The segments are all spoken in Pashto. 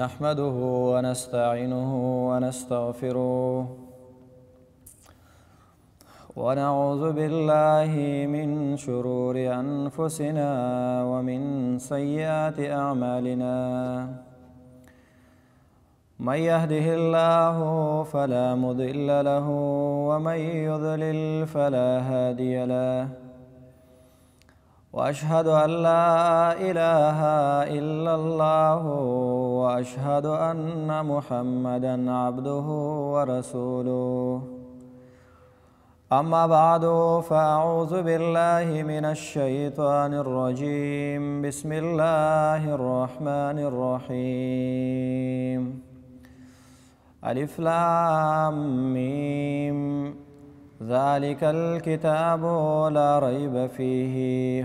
نحمده ونستعينه ونستغفره ونعوذ بالله من شرور أنفسنا ومن سيئات أعمالنا من يهده الله فلا مضل له ومن يضلل فلا هادي له وأشهد أن لا إله إلا الله واشهد ان محمدا عبده ورسوله اما بعد فاعوذ بالله من الشيطان الرجيم بسم الله الرحمن الرحيم الف لام ميم ذلك الكتاب لا ريب فيه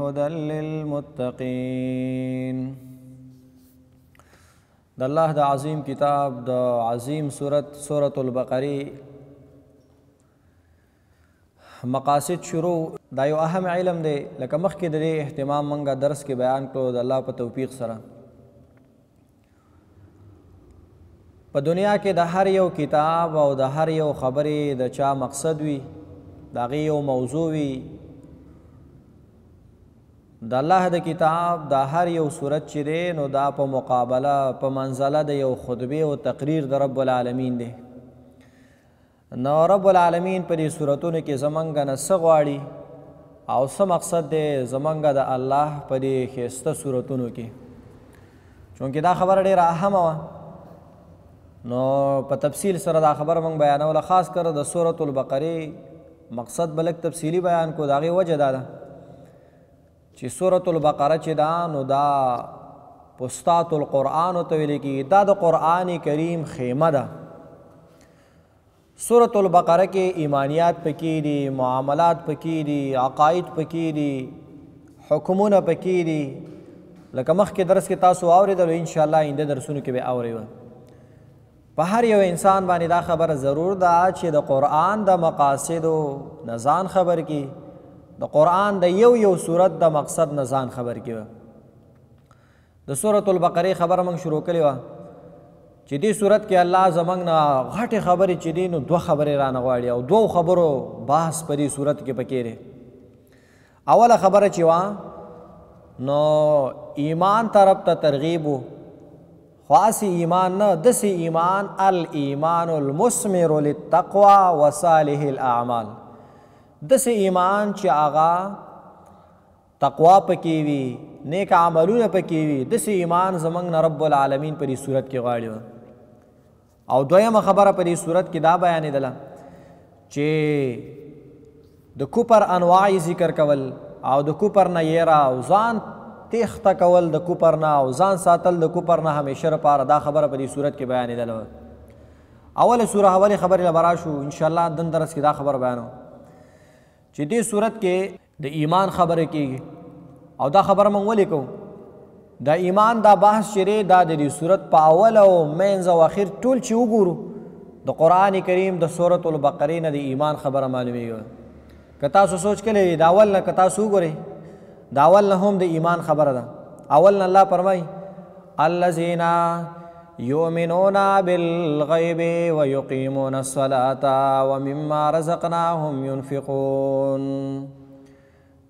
هدى للمتقين د الله د عظیم کتاب د عظیم صورت صورت البقره مقاصد شروع دا یو اهم علم دی لکه مخکې د دې اهتمام منګه درس کې بیان کړو د الله په توفیق سره په دنیا کې د هر یو کتاب او د هر یو خبرې د چا مقصد وي د هغې یو موضوع وي د الله د کتاب د هر یو صورت چې دی نو دا په مقابله په منزله د یو خطبه او تقریر د رب العالمین دی نو رب العالمین په دې صورتونو کې زمونږ نه څه غواړي او څه مقصد دی زمونږ د الله په دې ښایسته صورتونو کې چونکې دا خبره ډېره اهمه وه نو په تفصیل سره دا خبره موږ بیانوله خاص کر د صورت البقرې مقصد بلک تفصیلی بیان کو د هغې وجه دا ده چې سورۃ البقره چې دا نو دا پستات القرآن ته ویل کې دا د قرآن کریم خیمه ده سورۃ البقره کې ایمانیات پکې دي معاملات پکې دي عقاید پکې دي حکمونه پکې دي لکه مخکې درس کې تاسو اوریدل ان شاء الله اینده درسونو کې به اوریو په هر یو انسان باندې دا خبره ضرور ده چې د قرآن د مقاصد او نزان خبر کې د قران د یو یو صورت د مقصد نه ځان خبر کیو د سوره البقره خبر موږ شروع کړی و چې دې صورت کې الله زمنګ نه غټه خبرې چې دین دوه خبرې را نغواړي او دوه خبرو بحث په دې صورت کې پکېره اوله خبره چې وا نو ایمان طرف ته ترغیب خاص ایمان نه دسی ایمان الایمان المسمر للتقوى وصالح الاعمال د سه ایمان چې آغا تقوا پکې وي نیک عملونه پکې وي د سه ایمان زمنګ رب العالمین په دې صورت کې غواړي او دویمه خبره په دې صورت کې دا بیانې دله چې د کوپر انواع ذکر کول او د کوپر نه یې را ځان تخته کول د کوپر نه او ځان ساتل د کوپر نه همیشه لپاره دا خبره په دې صورت کې بیانې دله اوله سوره اوله خبره لبرا شو ان شاء الله دن درس کې دا خبر بیانو چې دې صورت کې د ایمان خبره کیږي او دا خبره مونږ ولې کوو دا ایمان دا بحث چیرې دا د دې صورت په اول او مینځ او اخر ټول چې وګورو د قران کریم د سورۃ البقره نه د ایمان خبره معلومیږي که تاسو سوچ کړئ دا اول نه که تاسو وګورئ دا اول نه هم د ایمان خبره ده اول نه الله فرمای الذین یؤمنون بالغیب و یقیمون الصلاة و مما رزقناهم ينفقون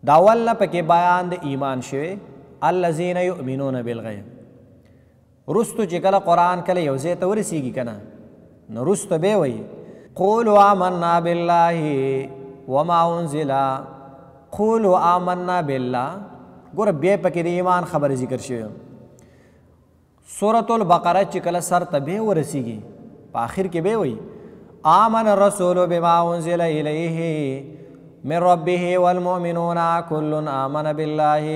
دا ول پکې بیان د ایمان شوی الذين يؤمنون بالغیب رستو چې کله قران کله یو ځای ته ورسیږي کنه نو رستو به وای قول آمنا بالله وما انزل قول آمنا بالله ګور به پکې د ایمان خبر ذکر شوی سورۃ البقره چې کله سر ته به ورسیږي په آخر کې به وایي آمن الرسول بما انزل الیه من ربه والمؤمنون كل آمن بالله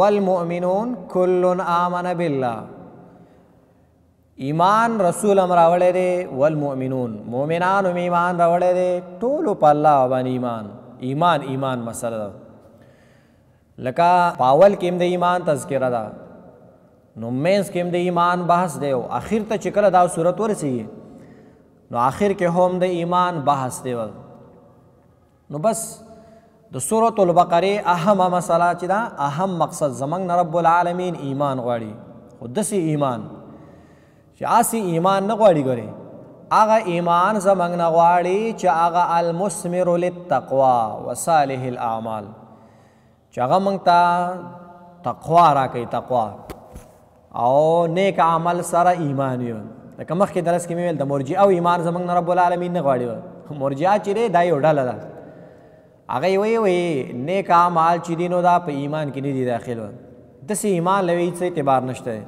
والمؤمنون كل آمن بالله ایمان رسول امر راوړی دی والمؤمنون مؤمنان هم ایمان راوړی دی ټولو په الله باندې ایمان ایمان ایمان مسله لکه پاول کې د ایمان تذکره ده نو مینس کې هم د ایمان بحث دی او اخر ته چې کله دا صورت ورسیږي نو اخر کې هم د ایمان بحث دی نو بس د سورۃ البقره اهم مسله چې دا اهم مقصد زمنګ رب العالمین ایمان غواړي خو دسی ایمان چې آسی ایمان نه غواړي ګوري اغه ایمان زمنګ نه غواړي چې اغه المسمر للتقوا وصالح الاعمال چې هغه مونږ ته تقوا راکې تقوا او نیک عمل سره ایمان یو لکه مخکې درس کې مې ویل د مرجع او ایمان زمنګ رب العالمین نه غواړي مرجع چې دا یو ډله ده هغه وی وی نیک اعمال چې دینو دا په ایمان کې نه دي داخل د سې ایمان لوي څه اعتبار نشته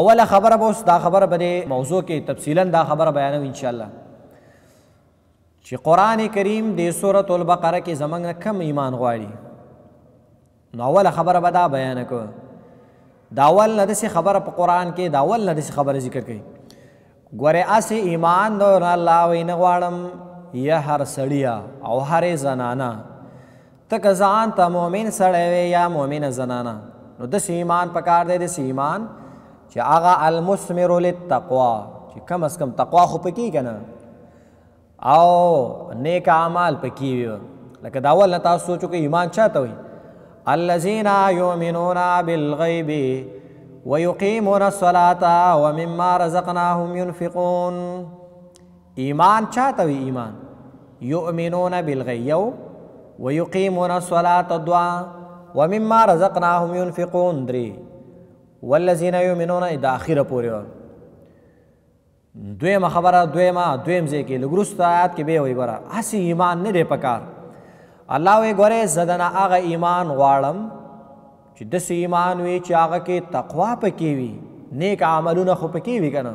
اوله خبره به اوس دا خبره به موضوع کې تفصیلا دا خبره بیانو ان شاء الله چې قران کریم د سورۃ البقره کې زمنګ کم ایمان غواړي نو اوله خبره به دا بیان کوم داول نه دسه خبره په قران کې داول نه دسه خبره ذکر کړي ګوره اسه ایمان نو الله وینه غواړم یا هر سړیا او هر زنانا تک ځان ته مؤمن سړی وي یا مؤمن زنانا نو د ایمان پکار دی د ایمان چې هغه المسمر للتقوا چې کم اس کم تقوا خو پکې کنه او نیک اعمال پکې وي لکه داول نه تاسو سوچو کې ایمان چاته وي الذين يؤمنون بالغيب ويقيمون الصلاة ومما رزقناهم ينفقون إيمان شاتوي إيمان يؤمنون بالغيب ويقيمون الصلاة الدعاء ومما رزقناهم ينفقون دري والذين يؤمنون إذا اخره پورې دویمه خبره دویمه دویم زيكي لغرست آيات كي به وي أسي إيمان نري نه الله وی ګوره زدن هغه ایمان غواړم چې د ایمان وی چې هغه کې تقوا پکې وي نیک عملونه خو پکې وي کنه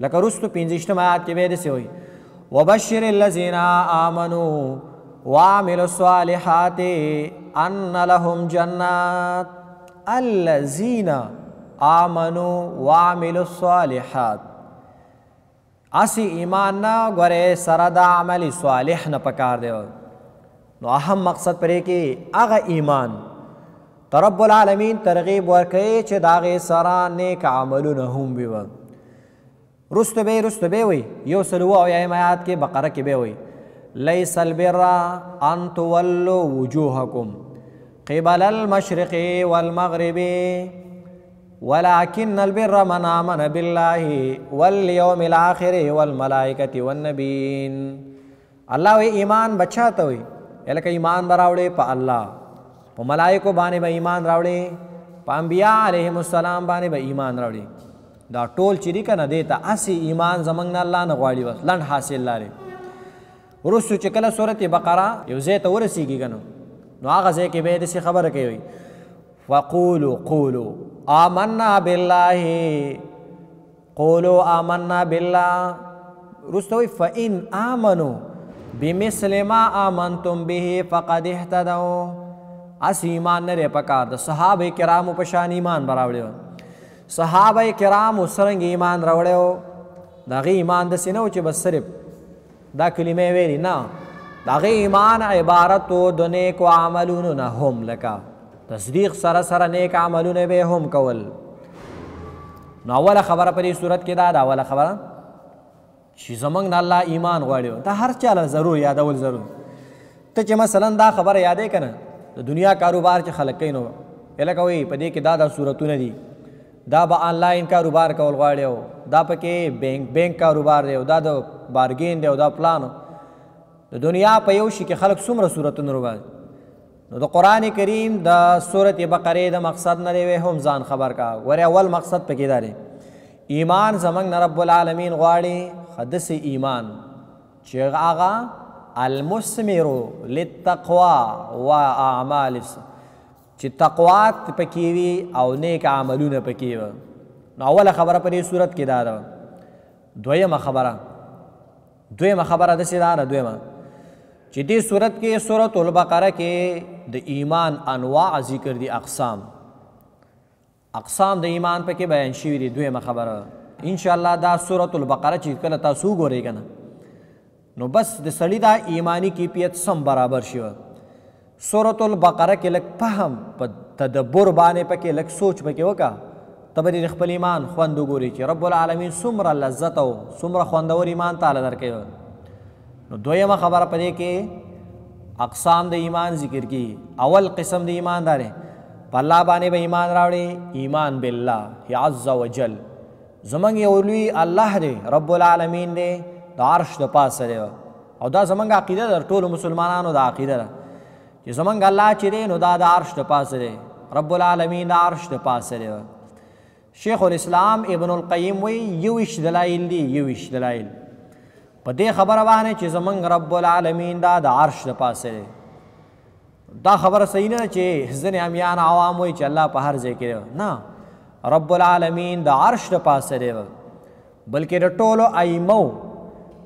لکه رستو پنځشتم آیات کې ویل سي وي وبشر الذين امنوا وعملوا الصالحات ان لهم جنات الذين امنوا وعملوا الصالحات اسی ایمان نه غره سره د عمل صالح نه پکار دی نو اهم مقصد پرې کې هغه ایمان ته رب العالمین ترغیب ورکوي چې د هغې سره نیک عملونه هم وي رستو به رستو به وي یو سل اووه اویایم آیات کې بقره کې به وي لیس البر ان تولو وجوهکم قبل المشرق والمغرب ولكن البر من آمن بالله واليوم الآخر والملائكة والنبيين الله ایمان بچا ته وي الکه ایمان براوړې په الله په ملائکه باندې به ایمان راوړې په انبیا علیهم السلام باندې به ایمان راوړې دا ټول چې دی کنه دیتا اسی ایمان زمنګ نه الله نه غواړي بس لند حاصل لاره ورسو چې کله سورته بقره یو ځای ته ورسیږي کنه نو هغه ځای کې به دې خبره کوي وقولوا قولوا آمنا بالله قولوا آمنا بالله رستوي فإن آمنوا بمثل ما آمنتم به فقد اهتدوا اس ایمان نه پکار د صحابه کرامو په شان ایمان براوړیو صحابه کرامو سرنګ ایمان راوړیو دغه ایمان د سينو چې بس صرف دا کلمه ویلی نه دغه ایمان عبارت د نیک عملونو نه هم لکا تصدیق سره سره نیک عملونه به هم کول نو اول خبره په دې صورت کې دا دا اول خبره چې زمونږ نه الله ایمان غواړي دا هر چا ضرور یادول ضرور ته چې مثلا دا خبره یادې کنه د دنیا کاروبار چې خلک کوي نو الکه وي په دې کې دا دا صورتونه دي دا به آنلاین کاروبار کول غواړي او دا پکې بینک بینک کاروبار دی او دا د بارګین دی او دا پلان د دنیا په یو شي کې خلک څومره صورتونه وروبه نو د قران کریم د سورته بقره د مقصد نه لوي هم ځان خبر کا ور اول مقصد پکې دی ایمان زمنګ رب العالمین غواړي حدث ایمان چې هغه المسمر للتقوى واعمال چې تقوا پکې وي او نیک عملونه پکې وي نو اوله خبره په دې صورت کې دا ده دویمه خبره دویمه خبره د سیدار دویمه چې دې صورت کې سورۃ البقره کې د ایمان انواع ذکر دي اقسام اقسام د ایمان پکې بیان شوی دي دویمه خبره ان شاء الله دا سورۃ البقره چې کله تاسو ګورئ کنه نو بس د سړی دا ایمانی کیفیت سم برابر شي سورۃ البقره کې لک فهم په تدبر باندې پکې لک سوچ پکې وکا تبر خپل ایمان خوند وګوري چې رب العالمین سمره لذت او سمره خوندور ایمان تعالی درکې نو دویمه خبره پدې کې اقسام د ایمان ذکر کی اول قسم د ایماندار په الله باندې به ایمان راوړي ایمان بالله عز وجل زمنګ یو لوی الله دی رب العالمین دی د عرش د پاسه دی او دا زمنګ عقیده در ټولو مسلمانانو د عقیده ده چې زمنګ الله چې دی نو دا د عرش د پاسه دی رب العالمین د عرش د پاسه دی شیخ الاسلام ابن القیم وی یوش دلایل دی یوش دلایل په دې خبره باندې چې زمنګ رب العالمین دا د عرش د پاسه دی دا خبره صحیح نه چې ځنې امیان عوام وي چې الله په هر ځای کې نه رب العالمین د عرش د پاسه دی بلکې د ټولو ائمو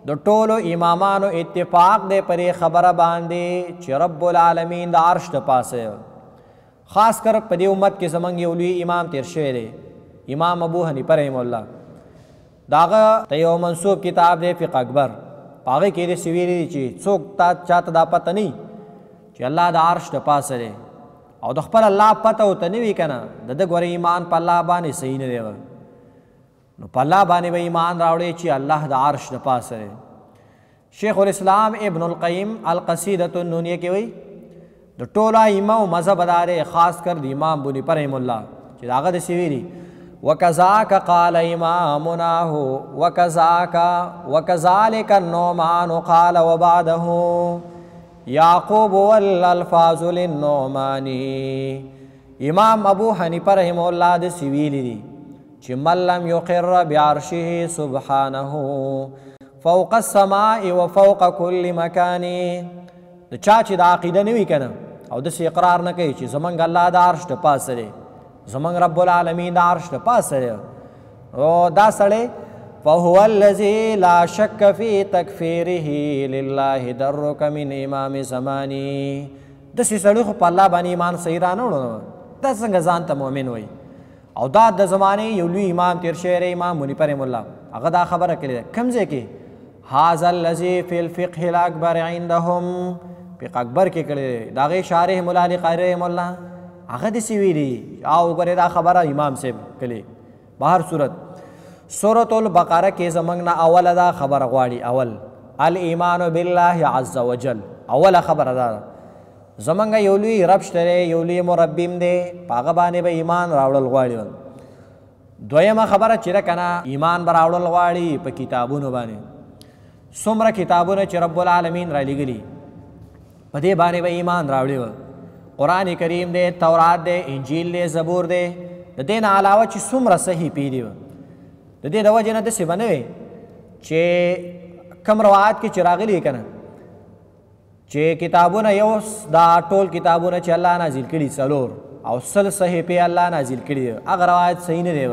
د ټولو امامانو اتفاق دی پرې خبره باندې چې رب العالمین د عرش د پاسه خاص کر په دې امت کې زمنګ یو لوی امام تیر شوی دی امام ابو حنیفه رحم الله داغه ته یو منسوب کتاب دی فقہ اکبر پاغه کې دې سویری چې څوک تا چاته دا پته نه چې الله د عرش د پاسه دی او د خپل الله پته وته نه وی کنه د د ګور ایمان په الله باندې صحیح نه دی نو په الله باندې به ایمان راوړي چې الله د عرش د پاسه شیخ الاسلام ابن القیم القصیدۃ النونیه کې وی د ټولا امام مذهب دارې خاص کر د امام بنی پر رحم الله چې هغه د سیویری وکذاک قال امامنا هو وکذاک وکذالک النومان قال وبعده یعقوب والالفاظ للنعمانی امام ابو حنیفه رحم الله د سویلی دی چې ملم یقر بعرشه سبحانه فوق السماء وفوق كل مكان د چا چې د عقیده نوي کنه او د اقرار نه کوي چې زمنګ الله د عرش ته پاسره زمنګ رب العالمین د عرش ته پاسره او دا سړی فهو الذي لا شك في تکفیره لله درک من امام زمانی د سې سړی خو په الله باندې ایمان صحیح را نه دا څنګه ځان ته مؤمن وای او دا د زمانه یو لوی امام تیر شعر امام منیپر مولا هغه دا خبره کړې کمزه کې هاذا الذي في الفقه الاكبر عندهم فقه اکبر کې کړې دا غي شارح مولا علی قاری مولا هغه د سی ویلي او ګره دا خبره امام صاحب کړي بهر صورت سورۃ البقره کې زمنګ نه اوله دا خبر غواړي اول الایمان بالله عز وجل اوله خبر دا زمنګ یو لوی رب شته یو لوی مربیم دی پاغه باندې به ایمان راوړل غواړي دویمه خبره چې کنه ایمان به راوړل غواړي په کتابونو باندې څومره کتابونه چې رب العالمین را لګلی په دې باندې به ایمان راوړي قرآن کریم دی تورات دی انجیل دی زبور دی د دین علاوه چې څومره صحیح پیری و د دې د وجه نه داسې به نه وي چې کم روایت کې چې راغلي که نه چې کتابونه یو دا ټول کتابونه چې الله نازل کړي څلور او سل صحیفې الله نازل کړي هغه روایت صحیح نه دی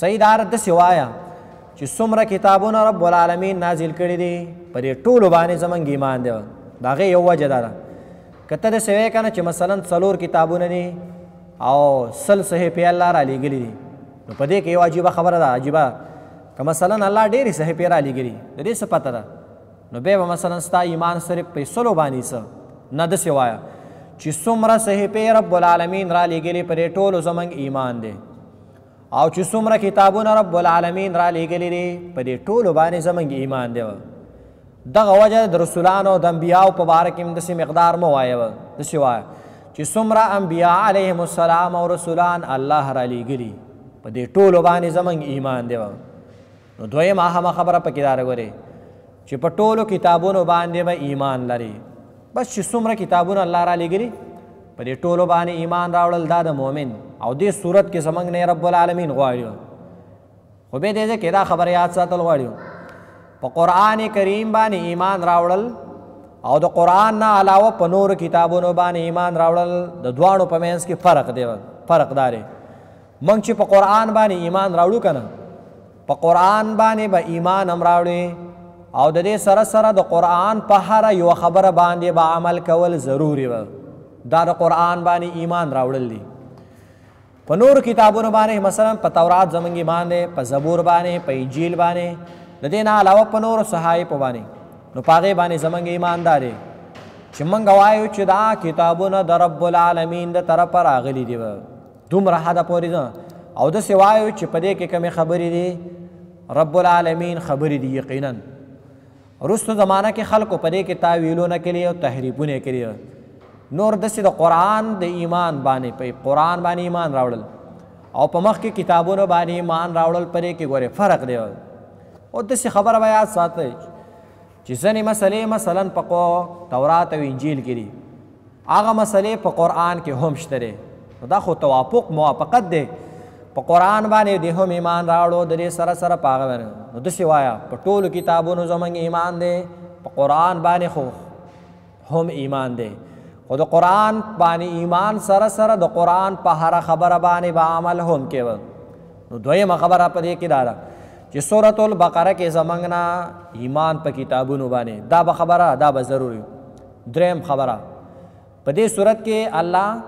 صحیح دار داسې وایه چې څومره کتابونه رب العالمین نازل کړي دي په دې ټولو باندې زمونږ ایمان دی د هغې یو وجه دا ده که ته داسې وایې که نه چې مثلا څلور کتابونه دي او سل صحیفې الله را لېږلي دي نو په دې کې یو عجیبه خبره ده عجیبه که مثلا الله ډېرې صحیفې رالیږلي د دې څه پته ده نو بیا به مثلا ستا ایمان صرف پیسلو باندې څه نه داسې وایه چې څومره صحیفې رب العالمین رالیږلي په دې ټولو زموږ ایمان دی او چې څومره کتابونه رب العالمین رالیږلي دي په دې ټولو باندې زموږ ایمان دی دغه وجه د رسولانو د انبیاو په باره کې هم داسې مقدار مه وایه داسې وایه چې څومره انبیا علیهم السلام او رسولان الله رالیږلي په دې ټولو باندې زمنګ ایمان دی نو دویم هغه خبره پکې دار غوري چې په ټولو کتابونو باندې به ایمان لري بس چې څومره کتابونه الله را لګري په دې ټولو باندې ایمان راوړل دا د مؤمن او دې صورت کې زمنګ نه رب العالمین غواړي خو به دې کې دا خبره یاد ساتل غواړي په قران کریم باندې ایمان راوړل او د قران نه علاوه په نور کتابونو باندې ایمان راوړل د دوانو په مینس کې فرق دی فرق داري مونږ چې په قران باندې ایمان راوړو کنه په قران باندې به با ایمان امراوړې او د دې سره سره د قران په هر یو خبره باندې به با عمل کول ضروری و دا د قران باندې ایمان راوړل دي په نور کتابونو باندې مثلا په تورات زمونږ ایمان دی په زبور باندې په انجیل باندې د دې نه علاوه په نور صحائف باندې نو پاغه باندې زمونږ ایمان داري چې مونږ وایو چې دا کتابونه د رب العالمین د طرف راغلي دي دومره حدا پورې ده او د سوایو چې په دې کې کومې خبرې دي رب العالمین خبرې دي یقینا رستو زمانہ کې خلکو په دې کې تعویلونه کړي او تحریفونه کړي نور دسې د قران د ایمان باندې په قران باندې ایمان راوړل او په مخ کې کتابونو باندې ایمان راوړل پرې کې ګوره فرق دی او دسې خبره بیا ساتي چې ځنې مسلې مثلا په تورات او انجیل کې دي هغه مسلې په قران کې هم شته دا خو توافق موافقت دی په قران باندې د هم ایمان راړو د دې سره سره پاغه نو د سیوایا په ټولو کتابونو زمنګ ایمان دی په قران باندې خو هم ایمان دی خو د قران باندې ایمان سره سره د قران په هر خبره باندې به با عمل هم کوي نو دویمه خبره په دې کې دارا چې سورۃ البقره کې زمنګ نه ایمان په کتابونو باندې دا به خبره دا به ضروری دریم خبره په دې صورت کې الله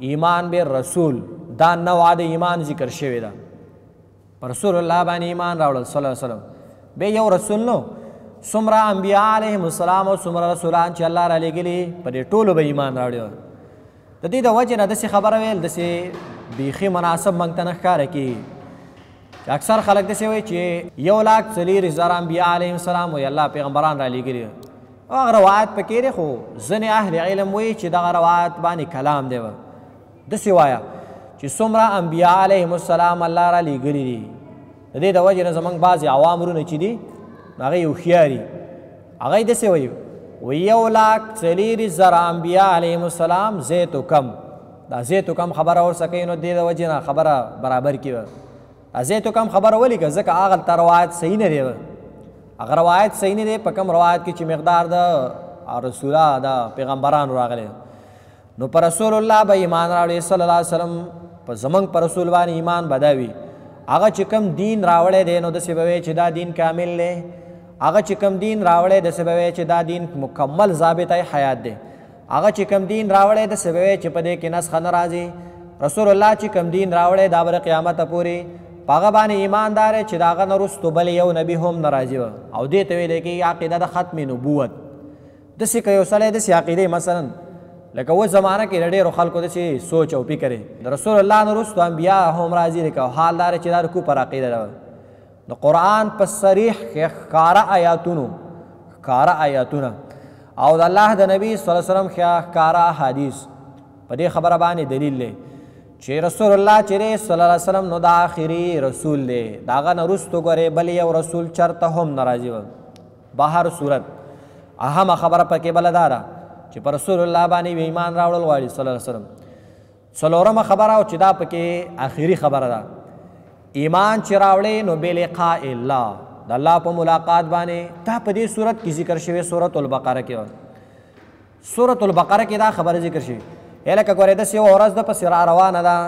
ایمان به رسول دا نوع د ایمان ذکر شوی ده رسول الله باندې ایمان راوړل صلی الله علیه وسلم به یو رسول نو څومره انبیاء علیهم السلام او څومره رسولان چې الله را لېږلي په دې ټولو به ایمان راوړل د دې د وجې نه داسې خبره ویل داسې بیخي مناسب موږ ته نه ښکاره کېږي اکثر خلک داسې وایي چې یو لاک څلېر هزاره انبیاء علیهم السلام وایي الله پیغمبران را لېږلي هغه روایت پکې دی خو ځینې اهل علم وایي چې دغه روایت باندې کلام دی د سوایا چې څومره انبیاء علیهم السلام الله را لېګلې دي د دې د وجې نه زمونږ بعضې عوام ورونه چې دي هغه یو خیاري هغه داسې وایي وی یو لاک څلېرې زره انبیاء علیهم السلام زیتو کم دا زیتو کم خبره ورسه کوي نو دې د وجې نه خبره برابر کړي زیتو کم خبره ولیکه ځکه هغه هلته روایت صحیح نه دی هغه روایت صحیح نه دی په کم روایت کې چې مقدار د رسوله د پیغمبرانو راغلی نو پر رسول الله به ایمان راوړي صلی الله علیه وسلم په زمنګ پر رسول باندې ایمان بداوي هغه چې کوم دین راوړې دی نو د سبوي چې دا دین کامل دی هغه چې کوم دین راوړې د سبوي چې دا دین مکمل ضابطه حیات دی هغه چې کوم دین راوړې د سبوي چې په دې کې نسخه نه راځي رسول الله چې کوم دین راوړې دا بر قیامت پورې پاغه باندې ایماندار چې داغه نرستو بل یو نبی هم ناراضي او دې ته ویل کې عقیده د ختم نبوت د سې کې یو سړی د سې عقیده مثلا لکه و زمانہ کې ډېر خلکو د شي سوچ او فکر د رسول الله نو رسو انبیا هم راځي لکه حال دار چې دار کو پر عقیده ده د قران په صریح کې خار آیاتونو خار آیاتونه او د الله د نبی صلی الله علیه وسلم خیا خار حدیث په دې خبره باندې دلیل لې چې رسول الله چې صلی الله علیه وسلم نو د آخري رسول دی داغه نو رسو ګره بل یو رسول چرته هم ناراضي و بهر صورت اهم خبره پکې بلدارا چې پر رسول الله باندې ایمان راوړل غواړي صلی الله علیه وسلم څلورمه خبره او چې دا پکې آخري خبره ده ایمان چې راوړې نو بلقاء الله د الله په ملاقات باندې دا په دې صورت کې ذکر شوی سورۃ البقره کې سورۃ البقره کې دا خبره ذکر شوی الکه ګورې د سیو ورځ د پس را روانه ده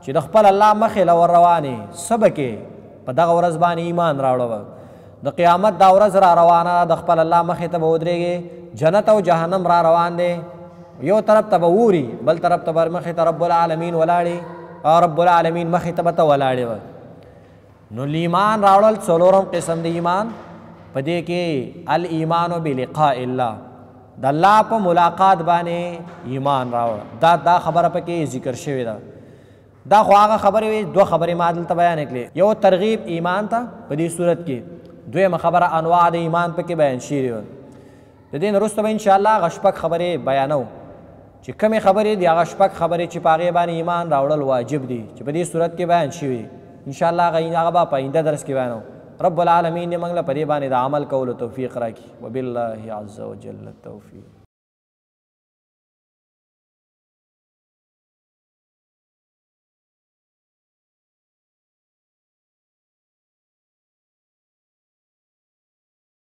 چې د خپل الله مخې لور روانې سبکه په دغه ورځ باندې ایمان راوړو د قیامت دا ورځ را روانه د خپل الله مخې ته به ودرېږي جنت او جهنم را روان دی یو طرف ته به ووري بل طرف ته به مخې ته رب العالمین ولاړې او رب العالمین مخې ته به ته ولاړې وه نو ایمان راوړل څلورم قسم د ایمان په دې کې الایمان بلقاء الله د الله په ملاقات باندې ایمان راوړ دا دا خبره پکې ذکر شوې ده دا خو هغه خبرې وي دوه خبرې ما دلته بیان کړې یو ترغیب ایمان ته په دې صورت کې دویم خبره انواع د ایمان پکې بیان شي د دین وروسته به ان شاء الله غشپک خبره بیانو چې کومې خبرې دی غشپک خبره چې پاغه باندې ایمان راوړل واجب دي چې په دې صورت کې بیان شي ان شاء الله غینه غبا پاینده درس کې بیانو رب العالمین موږ له پرې باندې د عمل کولو توفیق راکړي وبالله عز وجل التوفیق